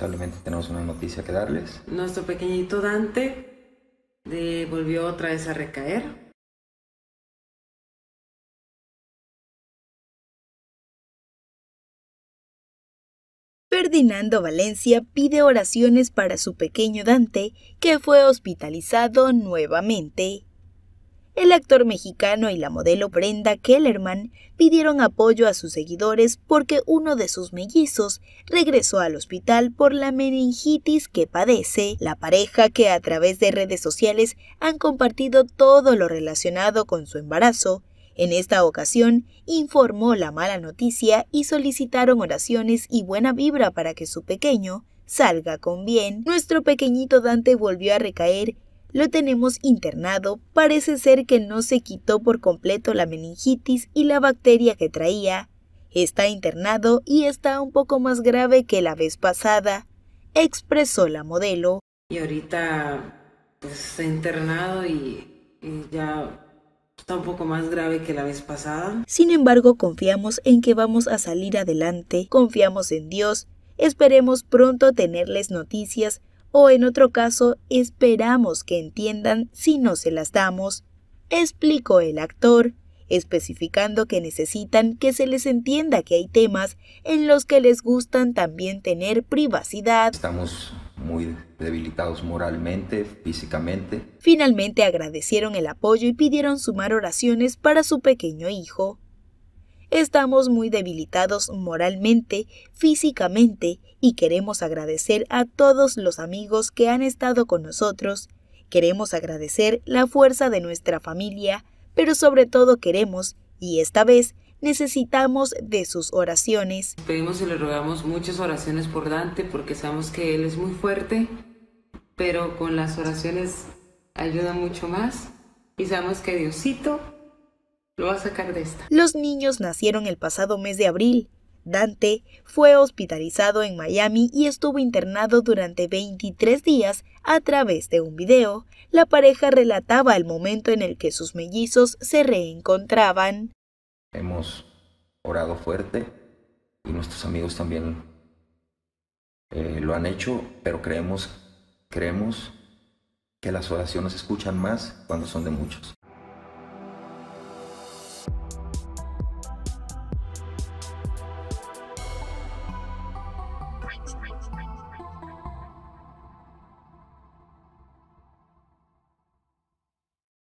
lamentablemente tenemos una noticia que darles. Nuestro pequeñito Dante volvió otra vez a recaer. Ferdinando Valencia pide oraciones para su pequeño Dante, que fue hospitalizado nuevamente el actor mexicano y la modelo Brenda Kellerman pidieron apoyo a sus seguidores porque uno de sus mellizos regresó al hospital por la meningitis que padece. La pareja, que a través de redes sociales han compartido todo lo relacionado con su embarazo, en esta ocasión informó la mala noticia y solicitaron oraciones y buena vibra para que su pequeño salga con bien. Nuestro pequeñito Dante volvió a recaer lo tenemos internado, parece ser que no se quitó por completo la meningitis y la bacteria que traía. Está internado y está un poco más grave que la vez pasada, expresó la modelo. Y ahorita pues, está internado y ya está un poco más grave que la vez pasada. Sin embargo, confiamos en que vamos a salir adelante, confiamos en Dios, esperemos pronto tenerles noticias o en otro caso esperamos que entiendan si no se las damos, explicó el actor, especificando que necesitan que se les entienda que hay temas en los que les gustan también tener privacidad. Estamos muy debilitados moralmente, físicamente. Finalmente agradecieron el apoyo y pidieron sumar oraciones para su pequeño hijo. Estamos muy debilitados moralmente, físicamente y queremos agradecer a todos los amigos que han estado con nosotros. Queremos agradecer la fuerza de nuestra familia, pero sobre todo queremos, y esta vez, necesitamos de sus oraciones. Pedimos y le rogamos muchas oraciones por Dante porque sabemos que él es muy fuerte, pero con las oraciones ayuda mucho más y sabemos que Diosito los niños nacieron el pasado mes de abril. Dante fue hospitalizado en Miami y estuvo internado durante 23 días a través de un video. La pareja relataba el momento en el que sus mellizos se reencontraban. Hemos orado fuerte y nuestros amigos también eh, lo han hecho, pero creemos, creemos que las oraciones se escuchan más cuando son de muchos.